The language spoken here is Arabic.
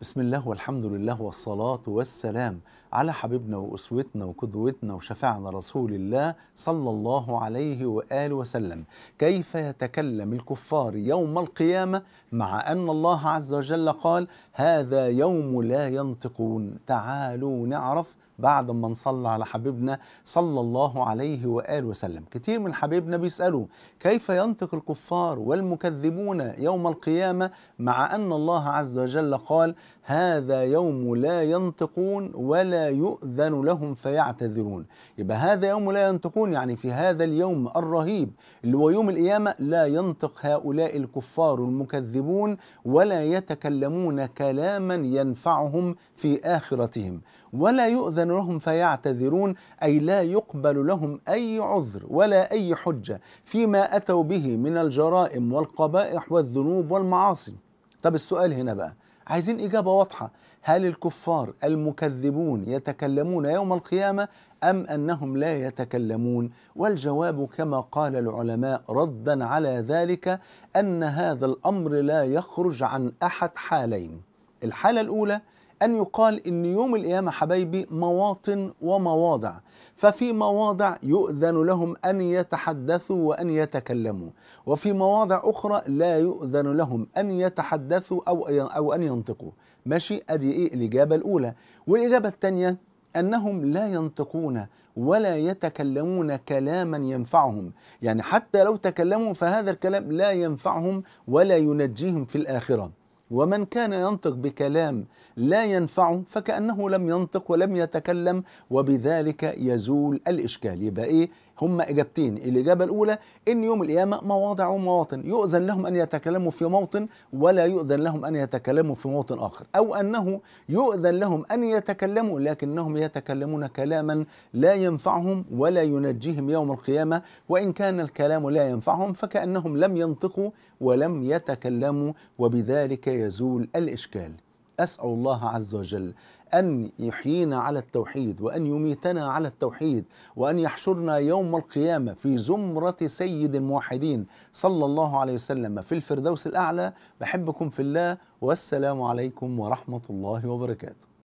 بسم الله والحمد لله والصلاة والسلام على حبيبنا وأسوتنا وقدوتنا وشفعنا رسول الله صلى الله عليه وآله وسلم كيف يتكلم الكفار يوم القيامة مع أن الله عز وجل قال هذا يوم لا ينطقون تعالوا نعرف بعد ما نصلى على حبيبنا صلى الله عليه وآله وسلم كتير من حبيبنا بيسألوا كيف ينطق الكفار والمكذبون يوم القيامة مع أن الله عز وجل قال هذا يوم لا ينطقون ولا يؤذن لهم فيعتذرون يبقى هذا يوم لا ينطقون يعني في هذا اليوم الرهيب اللي هو يوم القيامة لا ينطق هؤلاء الكفار المكذبون ولا يتكلمون كلاما ينفعهم في آخرتهم ولا يؤذن لهم فيعتذرون أي لا يقبل لهم أي عذر ولا أي حجة فيما أتوا به من الجرائم والقبائح والذنوب والمعاصي طب السؤال هنا بقى عايزين إجابة واضحة هل الكفار المكذبون يتكلمون يوم القيامة أم أنهم لا يتكلمون والجواب كما قال العلماء ردا على ذلك أن هذا الأمر لا يخرج عن أحد حالين الحالة الأولى أن يقال إن يوم القيامة حبايبي مواطن ومواضع ففي مواضع يؤذن لهم أن يتحدثوا وأن يتكلموا وفي مواضع أخرى لا يؤذن لهم أن يتحدثوا أو, أو أن ينطقوا ماشي أدي إيه الإجابة الأولى والإجابة الثانية أنهم لا ينطقون ولا يتكلمون كلاما ينفعهم يعني حتى لو تكلموا فهذا الكلام لا ينفعهم ولا ينجيهم في الآخرة ومن كان ينطق بكلام لا ينفعه فكأنه لم ينطق ولم يتكلم وبذلك يزول الإشكال يبقى إيه هما إجابتين الإجابة الأولى إن يوم القيامة مواضع ومواطن يؤذن لهم أن يتكلموا في موطن ولا يؤذن لهم أن يتكلموا في موطن آخر أو أنه يؤذن لهم أن يتكلموا لكنهم يتكلمون كلاما لا ينفعهم ولا ينجيهم يوم القيامة وإن كان الكلام لا ينفعهم فكأنهم لم ينطقوا ولم يتكلموا وبذلك يزول الإشكال أسأل الله عز وجل أن يحيينا على التوحيد وأن يميتنا على التوحيد وأن يحشرنا يوم القيامة في زمرة سيد الموحدين صلى الله عليه وسلم في الفردوس الأعلى بحبكم في الله والسلام عليكم ورحمة الله وبركاته